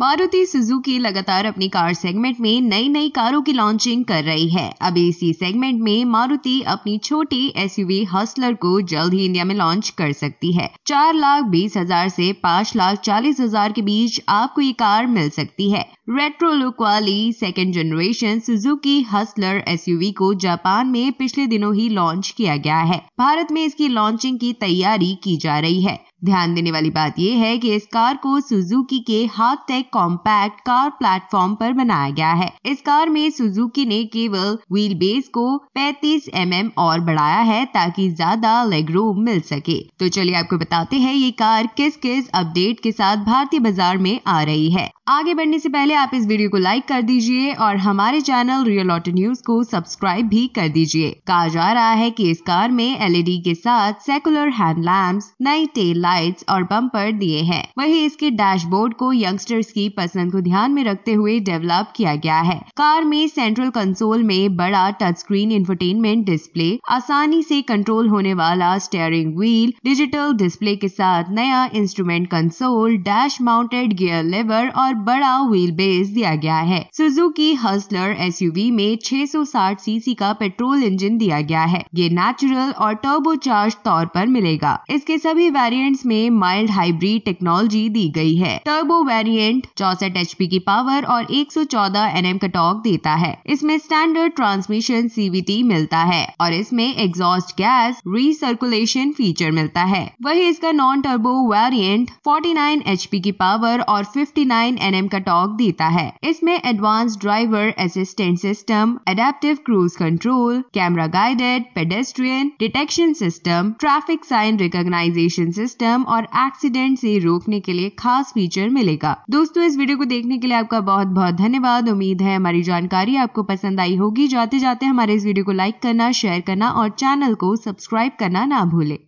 Maruti Suzuki लगातार अपनी car segment में नई नई कारों की लॉन्चिंग कर रही है अब इसी सेगमेंट में मारुति अपनी छोटी एसयूवी हसलर को जल्द ही इंडिया में लॉन्च कर सकती है चार लाख बीस हजार ऐसी पाँच लाख चालीस हजार के बीच आपको ये कार मिल सकती है रेट्रो लुक वाली second generation Suzuki Hustler SUV को जापान में पिछले दिनों ही लॉन्च किया गया है भारत में इसकी लॉन्चिंग की तैयारी की जा रही है ध्यान देने वाली बात यह है कि इस कार को सुजुकी के hard tech compact car platform पर बनाया गया है इस कार में सुजुकी ने केवल व्हील बेस को 35 एम mm और बढ़ाया है ताकि ज्यादा लेग रूम मिल सके तो चलिए आपको बताते हैं ये कार किस किस अपडेट के साथ भारतीय बाजार में आ रही है आगे बढ़ने से पहले आप इस वीडियो को लाइक कर दीजिए और हमारे चैनल रियल ऑटो न्यूज को सब्सक्राइब भी कर दीजिए कहा जा रहा है कि इस कार में एलईडी e के साथ सेकुलर हैंड लैम्प नई टेल लाइट्स और बम्पर दिए हैं वही इसके डैशबोर्ड को यंगस्टर्स की पसंद को ध्यान में रखते हुए डेवलप किया गया है कार में सेंट्रल कंसोल में बड़ा टच स्क्रीन इंफरटेनमेंट डिस्प्ले आसानी से कंट्रोल होने वाला स्टेयरिंग व्हील डिजिटल डिस्प्ले के साथ नया instrument console dash mounted gear lever और बड़ा व्हील बेस दिया गया है सुजुकी हसलर एस में 660 सीसी का पेट्रोल इंजन दिया गया है ये नेचुरल और टर्बो चार्ज तौर पर मिलेगा इसके सभी वेरिएंट्स में माइल्ड हाइब्रिड टेक्नोलॉजी दी गई है टर्बो वेरिएंट चौसठ एच की पावर और 114 एनएम का टॉक देता है इसमें स्टैंडर्ड ट्रांसमिशन सीवीटी मिलता है और इसमें एग्जॉस्ट गैस रिसर्कुलेशन फीचर मिलता है वही इसका non turbo variant forty nine की पावर और 59 एम का टॉक देता है इसमें advance driver assistant system adaptive cruise control camera guided pedestrian detection system traffic sign recognition system और एक्सीडेंट से रोकने के लिए खास फीचर मिलेगा दोस्तों इस वीडियो को देखने के लिए आपका बहुत बहुत धन्यवाद उम्मीद है हमारी जानकारी आपको पसंद आई होगी जाते जाते हमारे इस वीडियो को लाइक करना शेयर करना और चैनल को सब्सक्राइब करना ना भूले